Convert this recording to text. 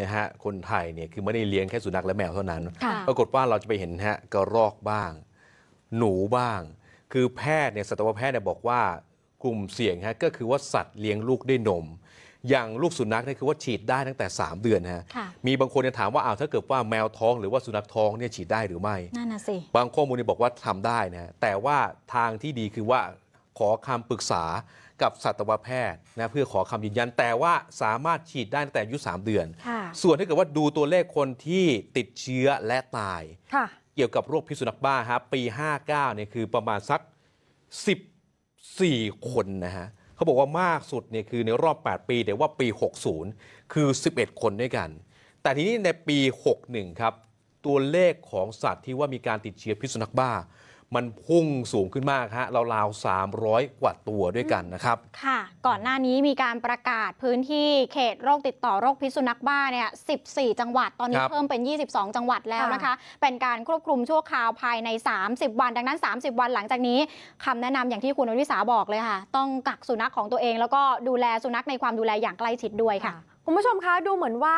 นะฮะ คนไทยเนี่ยคือไม่ได้เลี้ยงแค่สุนัขและแมวเท่านั้น ปรากฏว่าเราจะไปเห็นฮะกระรอกบ้าง หนูบ้าง คือแพทย์เนี่ยสัตวแพทย์เนี่ยบอกว่ากลุ่มเสี่ยงฮะก็คือว่าสัตว์เลี้ยงลูกด้วยนม อย่างลูกสุนัขเนี่ยคือว่าฉีดได้ตั้งแต่ 3 เดือนฮะมีบางคนเนี่ยถามว่าอ้าวถ้าเกิดว่าแมวท้องหรือว่าสุนัขท้องเนี่ยฉีดได้หรือไม่นั่นน่ะสิบางข้อมูลเนี่ยบอกว่าทำได้นะแต่ว่าทางที่ดีคือว่าขอคำปรึกษากับสัตวแพทย์นะเพื่อขอคำยืนยันแต่ว่าสามารถฉีดได้ตั้งแต่อายุ3เดือน ส่วนถ้าเกิดว่าดูตัวเลขคนที่ติดเชื้อและตาย เกี่ยวกับโรคพิษสุนัขบ้าฮะปี 59เนี่ยคือประมาณสัก 14 คนนะฮะ เขาบอกว่ามากสุดเนี่ยคือในรอบ 8 ปีแต่ว่าปี 60 คือ 11 คนด้วยกัน แต่ทีนี้ในปี 61 ครับตัวเลขของสัตว์ที่ว่ามีการติดเชื้อพิษสุนัขบ้ามันพุ่งสูงขึ้นมากฮะราวๆ 300 กว่าตัวด้วยกันนะครับค่ะ ก่อนหน้านี้มีการประกาศพื้นที่เขตโรคติดต่อโรคพิษสุนัขบ้าเนี่ย14 จังหวัดตอนนี้เพิ่มเป็น 22 จังหวัดแล้วนะคะ เป็นการควบคุมชั่วคราวภายใน 30 วัน ดังนั้น 30 วันหลังจากนี้ คำแนะนำอย่างที่คุณอวิสาบอกเลยค่ะ ต้องกักสุนัขของตัวเองแล้วก็ดูแลสุนัขในความดูแลอย่างใกล้ชิดด้วยค่ะคุณผู้ชมคะดูเหมือนว่า